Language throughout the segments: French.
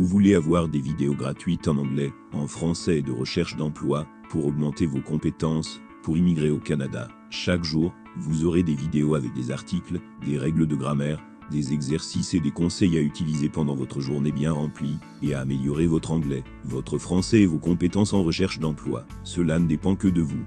Vous voulez avoir des vidéos gratuites en anglais, en français et de recherche d'emploi, pour augmenter vos compétences, pour immigrer au Canada. Chaque jour, vous aurez des vidéos avec des articles, des règles de grammaire, des exercices et des conseils à utiliser pendant votre journée bien remplie, et à améliorer votre anglais, votre français et vos compétences en recherche d'emploi. Cela ne dépend que de vous.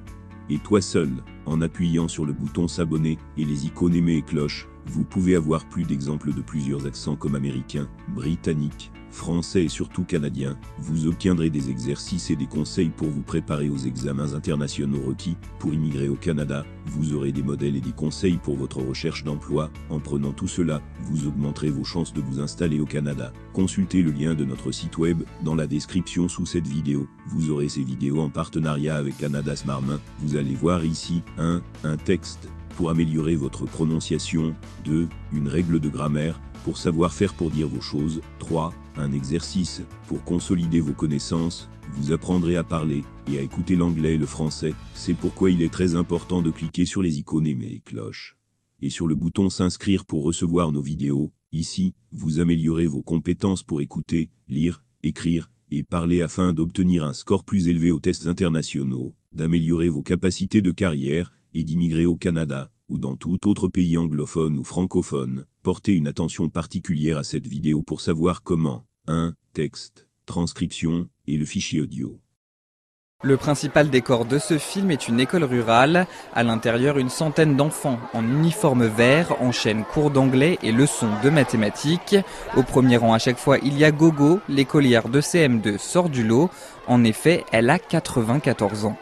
Et toi seul, en appuyant sur le bouton s'abonner et les icônes aimer et cloche, vous pouvez avoir plus d'exemples de plusieurs accents comme américain, britannique, français et surtout canadien, vous obtiendrez des exercices et des conseils pour vous préparer aux examens internationaux requis. Pour immigrer au Canada, vous aurez des modèles et des conseils pour votre recherche d'emploi. En prenant tout cela, vous augmenterez vos chances de vous installer au Canada. Consultez le lien de notre site web dans la description sous cette vidéo. Vous aurez ces vidéos en partenariat avec Canada Smart Vous allez voir ici 1. Un texte pour améliorer votre prononciation. 2. Une règle de grammaire pour savoir faire pour dire vos choses. 3. Un exercice pour consolider vos connaissances. Vous apprendrez à parler et à écouter l'anglais et le français. C'est pourquoi il est très important de cliquer sur les icônes aimer et cloche et sur le bouton s'inscrire pour recevoir nos vidéos. Ici, vous améliorez vos compétences pour écouter, lire, écrire et parler afin d'obtenir un score plus élevé aux tests internationaux, d'améliorer vos capacités de carrière et d'immigrer au Canada ou dans tout autre pays anglophone ou francophone, portez une attention particulière à cette vidéo pour savoir comment Un, Texte, transcription et le fichier audio. Le principal décor de ce film est une école rurale. À l'intérieur, une centaine d'enfants en uniforme vert enchaînent cours d'anglais et leçons de mathématiques. Au premier rang à chaque fois, il y a Gogo, l'écolière de CM2 sort du lot. En effet, elle a 94 ans.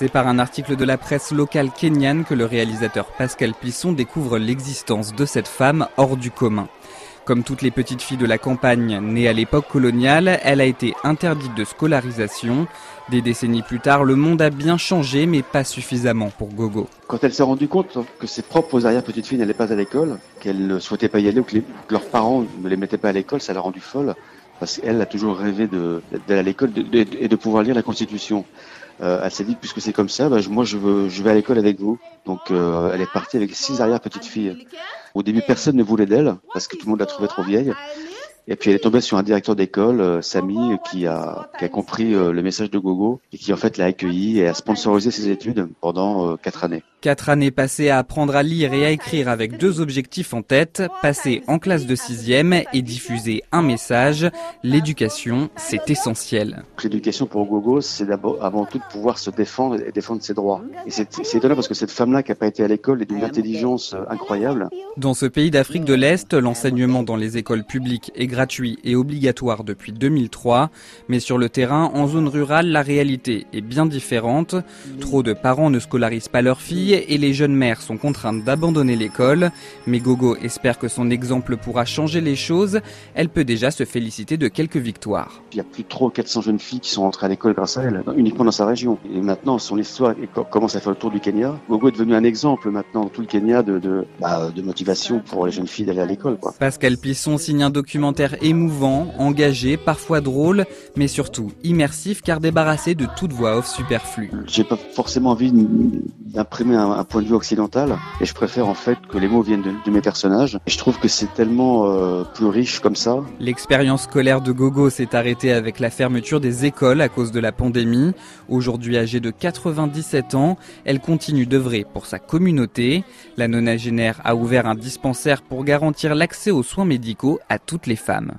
C'est par un article de la presse locale kenyane que le réalisateur Pascal Plisson découvre l'existence de cette femme hors du commun. Comme toutes les petites filles de la campagne nées à l'époque coloniale, elle a été interdite de scolarisation. Des décennies plus tard, le monde a bien changé, mais pas suffisamment pour Gogo. Quand elle s'est rendue compte que ses propres arrières petites filles n'allaient pas à l'école, qu'elles ne souhaitaient pas y aller, ou que, que leurs parents ne les mettaient pas à l'école, ça l'a rendue folle, parce qu'elle a toujours rêvé d'aller à l'école et de pouvoir lire la Constitution elle s'est dit puisque c'est comme ça, bah, moi je, veux, je vais à l'école avec vous. Donc euh, elle est partie avec six arrière petites filles. Au début, personne ne voulait d'elle parce que tout le monde la trouvait trop vieille. Et puis elle est tombée sur un directeur d'école, euh, Samy, qui a, qui a compris euh, le message de Gogo et qui en fait l'a accueillie et a sponsorisé ses études pendant quatre années. Quatre années passées à apprendre à lire et à écrire avec deux objectifs en tête, passer en classe de sixième et diffuser un message, l'éducation, c'est essentiel. L'éducation pour Gogo, c'est d'abord, avant tout pouvoir se défendre et défendre ses droits. Et c'est étonnant parce que cette femme-là qui n'a pas été à l'école est d'une intelligence euh, incroyable. Dans ce pays d'Afrique de l'Est, l'enseignement dans les écoles publiques est gratuit et obligatoire depuis 2003. Mais sur le terrain, en zone rurale, la réalité est bien différente. Trop de parents ne scolarisent pas leurs filles et les jeunes mères sont contraintes d'abandonner l'école, mais Gogo espère que son exemple pourra changer les choses. Elle peut déjà se féliciter de quelques victoires. Il y a plus trop 400 jeunes filles qui sont rentrées à l'école grâce à elle, uniquement dans sa région. Et maintenant, son histoire commence à faire le tour du Kenya. Gogo est devenu un exemple maintenant dans tout le Kenya de, de, bah, de motivation pour les jeunes filles d'aller à l'école. Pascal Pisson signe un documentaire émouvant, engagé, parfois drôle, mais surtout immersif car débarrassé de toute voix off superflue. J'ai pas forcément envie de d'imprimer un, point de vue occidental et je préfère en fait que les mots viennent de, mes personnages. Et je trouve que c'est tellement euh, plus riche comme ça. L'expérience scolaire de Gogo s'est arrêtée avec la fermeture des écoles à cause de la pandémie. Aujourd'hui âgée de 97 ans, elle continue d'œuvrer pour sa communauté. La nonagénaire a ouvert un dispensaire pour garantir l'accès aux soins médicaux à toutes les femmes.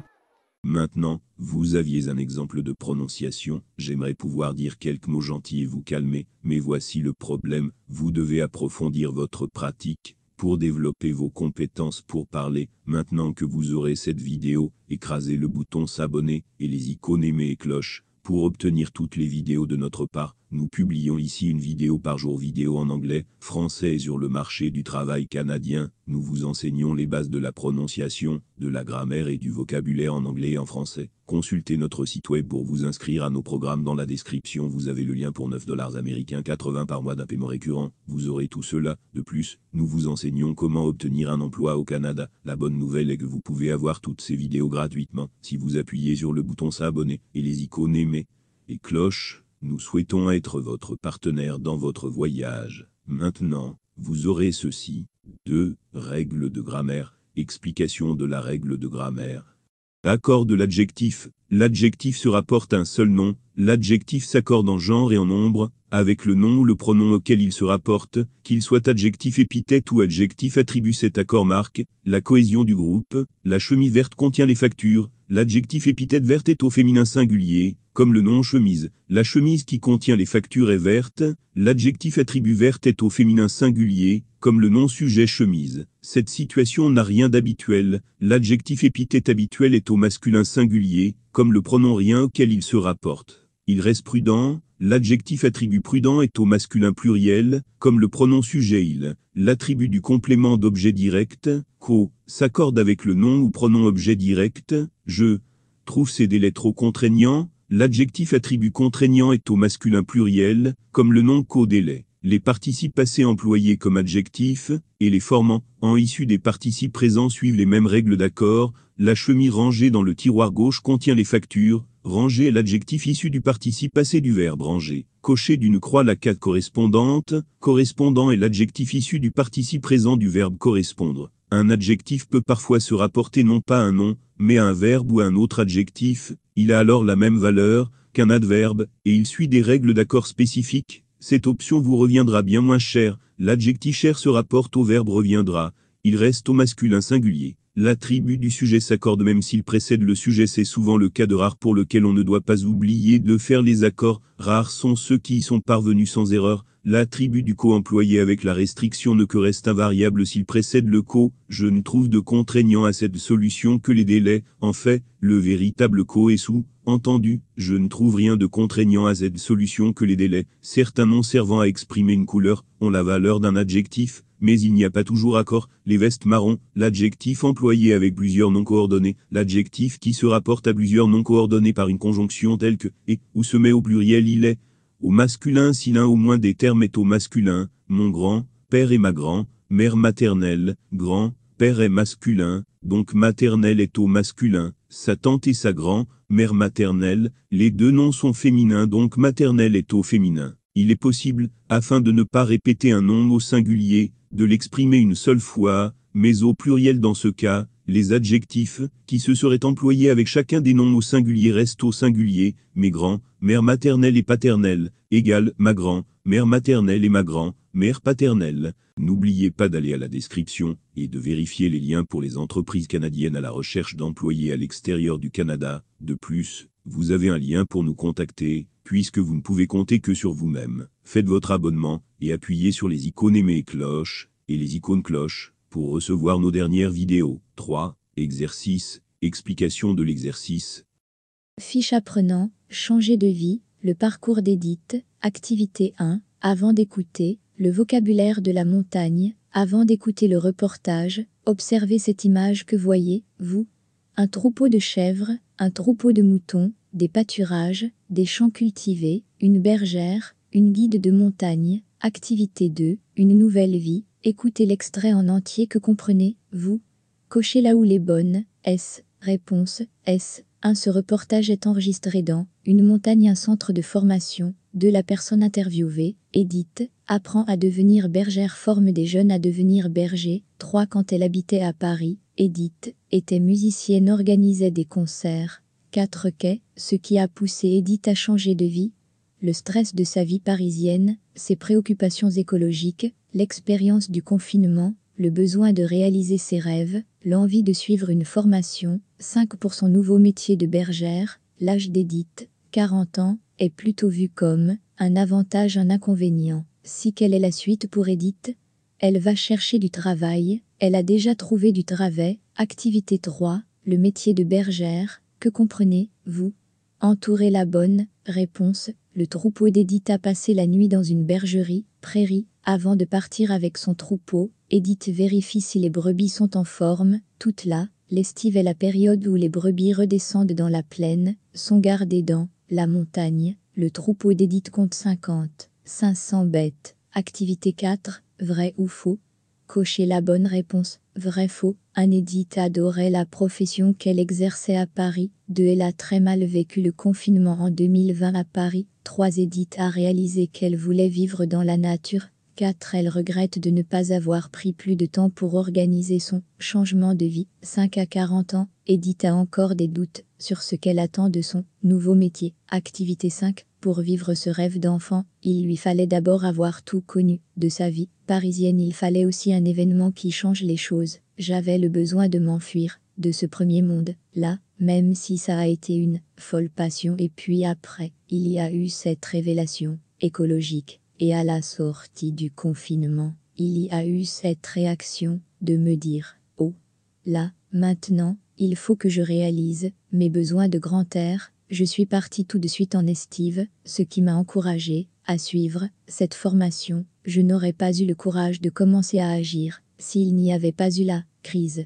Maintenant, vous aviez un exemple de prononciation, j'aimerais pouvoir dire quelques mots gentils et vous calmer, mais voici le problème, vous devez approfondir votre pratique, pour développer vos compétences pour parler, maintenant que vous aurez cette vidéo, écrasez le bouton s'abonner, et les icônes aimer et cloche, pour obtenir toutes les vidéos de notre part, nous publions ici une vidéo par jour vidéo en anglais, français et sur le marché du travail canadien. Nous vous enseignons les bases de la prononciation, de la grammaire et du vocabulaire en anglais et en français. Consultez notre site web pour vous inscrire à nos programmes dans la description. Vous avez le lien pour 9 dollars américains 80 par mois d'un paiement récurrent. Vous aurez tout cela. De plus, nous vous enseignons comment obtenir un emploi au Canada. La bonne nouvelle est que vous pouvez avoir toutes ces vidéos gratuitement si vous appuyez sur le bouton s'abonner et les icônes aimer et cloche. Nous souhaitons être votre partenaire dans votre voyage. Maintenant, vous aurez ceci. 2. Règle de grammaire. Explication de la règle de grammaire. Accord de l'adjectif. L'adjectif se rapporte à un seul nom. L'adjectif s'accorde en genre et en nombre, avec le nom ou le pronom auquel il se rapporte, qu'il soit adjectif épithète ou adjectif attribut cet accord marque, la cohésion du groupe, la chemise verte contient les factures, L'adjectif épithète verte est au féminin singulier, comme le nom chemise. La chemise qui contient les factures est verte. L'adjectif attribut verte est au féminin singulier, comme le nom sujet chemise. Cette situation n'a rien d'habituel. L'adjectif épithète habituel est au masculin singulier, comme le pronom rien auquel il se rapporte. Il reste prudent, L'adjectif attribut prudent est au masculin pluriel, comme le pronom sujet il. L'attribut du complément d'objet direct, co, s'accorde avec le nom ou pronom objet direct, je. Trouve ces délais trop contraignants. L'adjectif attribut contraignant est au masculin pluriel, comme le nom co-délai. Les participes passés employés comme adjectifs, et les formants, en issue des participes présents suivent les mêmes règles d'accord. La chemise rangée dans le tiroir gauche contient les factures, Ranger est l'adjectif issu du participe passé du verbe ranger. Cocher d'une croix la case correspondante. Correspondant est l'adjectif issu du participe présent du verbe correspondre. Un adjectif peut parfois se rapporter non pas à un nom, mais à un verbe ou à un autre adjectif. Il a alors la même valeur qu'un adverbe, et il suit des règles d'accord spécifiques. Cette option vous reviendra bien moins cher. L'adjectif cher se rapporte au verbe reviendra. Il reste au masculin singulier. L'attribut du sujet s'accorde même s'il précède le sujet, c'est souvent le cas de rare pour lequel on ne doit pas oublier de faire les accords, rares sont ceux qui y sont parvenus sans erreur, l'attribut du co employé avec la restriction ne que reste invariable s'il précède le co, je ne trouve de contraignant à cette solution que les délais, en fait, le véritable co est sous, Entendu, je ne trouve rien de contraignant à cette solution que les délais, certains noms servant à exprimer une couleur, ont la valeur d'un adjectif, mais il n'y a pas toujours accord, les vestes marron, l'adjectif employé avec plusieurs noms coordonnés, l'adjectif qui se rapporte à plusieurs noms coordonnés par une conjonction telle que et, ou se met au pluriel il est, au masculin si l'un au moins des termes est au masculin, mon grand, père et ma grand, mère maternelle, grand, père est masculin, donc maternelle est au masculin, sa tante et sa grand-mère maternelle, les deux noms sont féminins donc maternelle est au féminin. Il est possible, afin de ne pas répéter un nom au singulier, de l'exprimer une seule fois, mais au pluriel dans ce cas, les adjectifs, qui se seraient employés avec chacun des noms au singulier restent au singulier, mais grand mère maternelle et paternelle, égale, ma grand, mère maternelle et ma grand, Mère paternelle, n'oubliez pas d'aller à la description et de vérifier les liens pour les entreprises canadiennes à la recherche d'employés à l'extérieur du Canada. De plus, vous avez un lien pour nous contacter, puisque vous ne pouvez compter que sur vous-même. Faites votre abonnement et appuyez sur les icônes aimées et cloche et les icônes cloche pour recevoir nos dernières vidéos. 3. Exercice. Explication de l'exercice. Fiche apprenant, changer de vie, le parcours d'édite, activité 1, avant d'écouter, le vocabulaire de la montagne, avant d'écouter le reportage, observez cette image que voyez, vous, un troupeau de chèvres, un troupeau de moutons, des pâturages, des champs cultivés, une bergère, une guide de montagne, activité 2, une nouvelle vie, écoutez l'extrait en entier que comprenez, vous, cochez là où les bonnes, S, réponse, S, 1 ce reportage est enregistré dans une montagne un centre de formation de la personne interviewée. Edith apprend à devenir bergère, forme des jeunes à devenir berger. 3. Quand elle habitait à Paris, Edith était musicienne, organisait des concerts. 4. quest ce qui a poussé Edith à changer de vie. Le stress de sa vie parisienne, ses préoccupations écologiques, l'expérience du confinement, le besoin de réaliser ses rêves, l'envie de suivre une formation, 5 pour son nouveau métier de bergère, l'âge d'Edith, 40 ans, est plutôt vu comme un avantage, un inconvénient. Si quelle est la suite pour Edith Elle va chercher du travail, elle a déjà trouvé du travail, activité 3, le métier de bergère, que comprenez-vous Entourez la bonne, réponse, le troupeau d'Edith a passé la nuit dans une bergerie, prairie, avant de partir avec son troupeau, Edith vérifie si les brebis sont en forme, toute là, l'estive est la période où les brebis redescendent dans la plaine, sont gardées dans la montagne, le troupeau d'Edith compte 50, 500 bêtes. Activité 4, vrai ou faux Cochez la bonne réponse, vrai faux. Un Edith adorait la profession qu'elle exerçait à Paris. 2. Elle a très mal vécu le confinement en 2020 à Paris. 3. Edith a réalisé qu'elle voulait vivre dans la nature. 4. Elle regrette de ne pas avoir pris plus de temps pour organiser son changement de vie. 5 à 40 ans, Edith a encore des doutes sur ce qu'elle attend de son nouveau métier. Activité 5. Pour vivre ce rêve d'enfant, il lui fallait d'abord avoir tout connu de sa vie parisienne. Il fallait aussi un événement qui change les choses. J'avais le besoin de m'enfuir de ce premier monde, là, même si ça a été une folle passion. Et puis après, il y a eu cette révélation écologique. Et à la sortie du confinement, il y a eu cette réaction de me dire « Oh, là, maintenant, il faut que je réalise mes besoins de grand air. Je suis parti tout de suite en estive, ce qui m'a encouragé à suivre cette formation. Je n'aurais pas eu le courage de commencer à agir s'il n'y avait pas eu la crise.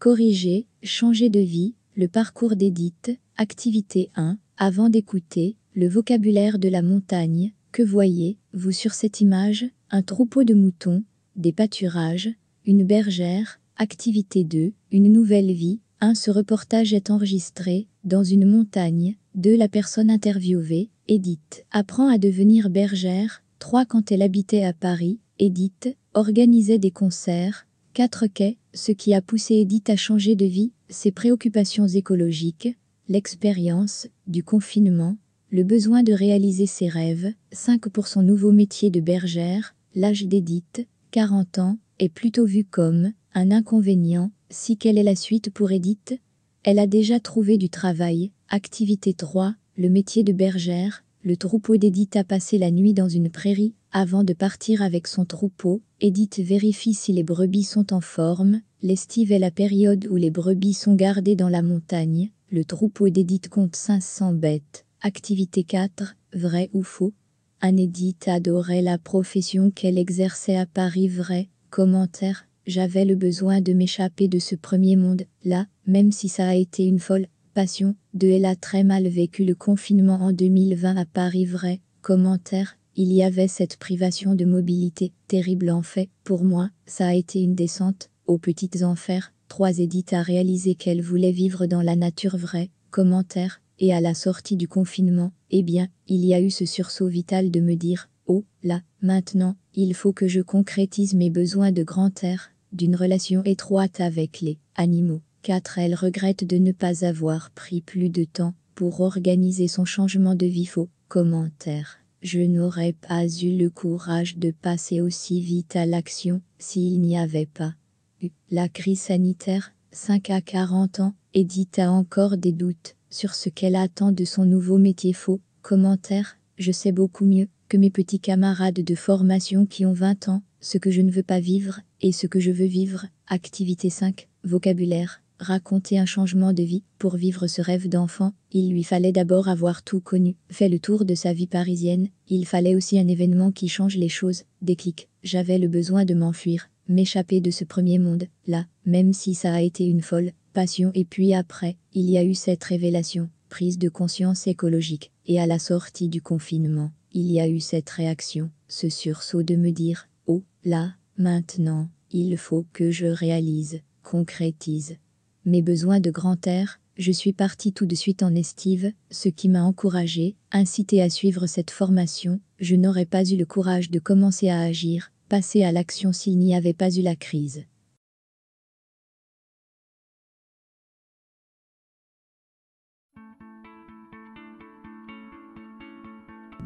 Corriger, changer de vie, le parcours d'Edith, activité 1, avant d'écouter le vocabulaire de la montagne, que voyez-vous sur cette image Un troupeau de moutons, des pâturages, une bergère, activité 2, une nouvelle vie, 1. Ce reportage est enregistré dans une montagne. 2. La personne interviewée, Edith, apprend à devenir bergère. 3. Quand elle habitait à Paris, Edith organisait des concerts. 4. Quai, ce qui a poussé Edith à changer de vie, ses préoccupations écologiques, l'expérience du confinement, le besoin de réaliser ses rêves. 5. Pour son nouveau métier de bergère, l'âge d'Edith, 40 ans, est plutôt vu comme un inconvénient si quelle est la suite pour Edith Elle a déjà trouvé du travail. Activité 3, le métier de bergère. Le troupeau d'Edith a passé la nuit dans une prairie. Avant de partir avec son troupeau, Edith vérifie si les brebis sont en forme. L'estive est la période où les brebis sont gardées dans la montagne. Le troupeau d'Edith compte 500 bêtes. Activité 4, vrai ou faux Anne Edith adorait la profession qu'elle exerçait à Paris vrai. Commentaire j'avais le besoin de m'échapper de ce premier monde, là, même si ça a été une folle passion, de elle a très mal vécu le confinement en 2020 à Paris vrai, commentaire, il y avait cette privation de mobilité, terrible en fait, pour moi, ça a été une descente, aux petites enfers, trois édites à réaliser qu'elle voulait vivre dans la nature vraie, commentaire, et à la sortie du confinement, eh bien, il y a eu ce sursaut vital de me dire, oh, là, maintenant, il faut que je concrétise mes besoins de grand air, d'une relation étroite avec les animaux. 4. Elle regrette de ne pas avoir pris plus de temps pour organiser son changement de vie. Faux commentaire. Je n'aurais pas eu le courage de passer aussi vite à l'action s'il n'y avait pas eu la crise sanitaire. 5 à 40 ans, Edith a encore des doutes sur ce qu'elle attend de son nouveau métier. Faux commentaire. Je sais beaucoup mieux que mes petits camarades de formation qui ont 20 ans, ce que je ne veux pas vivre, et ce que je veux vivre. Activité 5. Vocabulaire. Raconter un changement de vie. Pour vivre ce rêve d'enfant, il lui fallait d'abord avoir tout connu, fait le tour de sa vie parisienne, il fallait aussi un événement qui change les choses, déclic. J'avais le besoin de m'enfuir, m'échapper de ce premier monde, là, même si ça a été une folle passion et puis après, il y a eu cette révélation, prise de conscience écologique, et à la sortie du confinement, il y a eu cette réaction, ce sursaut de me dire, oh, là, Maintenant, il faut que je réalise, concrétise. Mes besoins de grand air, je suis parti tout de suite en estive, ce qui m'a encouragé, incité à suivre cette formation, je n'aurais pas eu le courage de commencer à agir, passer à l'action s'il n'y avait pas eu la crise.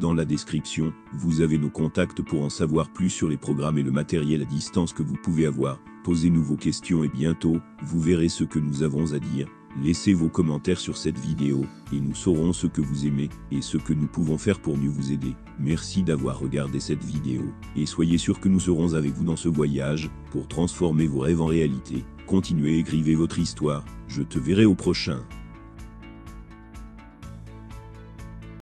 Dans la description, vous avez nos contacts pour en savoir plus sur les programmes et le matériel à distance que vous pouvez avoir. Posez-nous vos questions et bientôt, vous verrez ce que nous avons à dire. Laissez vos commentaires sur cette vidéo, et nous saurons ce que vous aimez, et ce que nous pouvons faire pour mieux vous aider. Merci d'avoir regardé cette vidéo, et soyez sûr que nous serons avec vous dans ce voyage, pour transformer vos rêves en réalité. Continuez, écrivez votre histoire, je te verrai au prochain.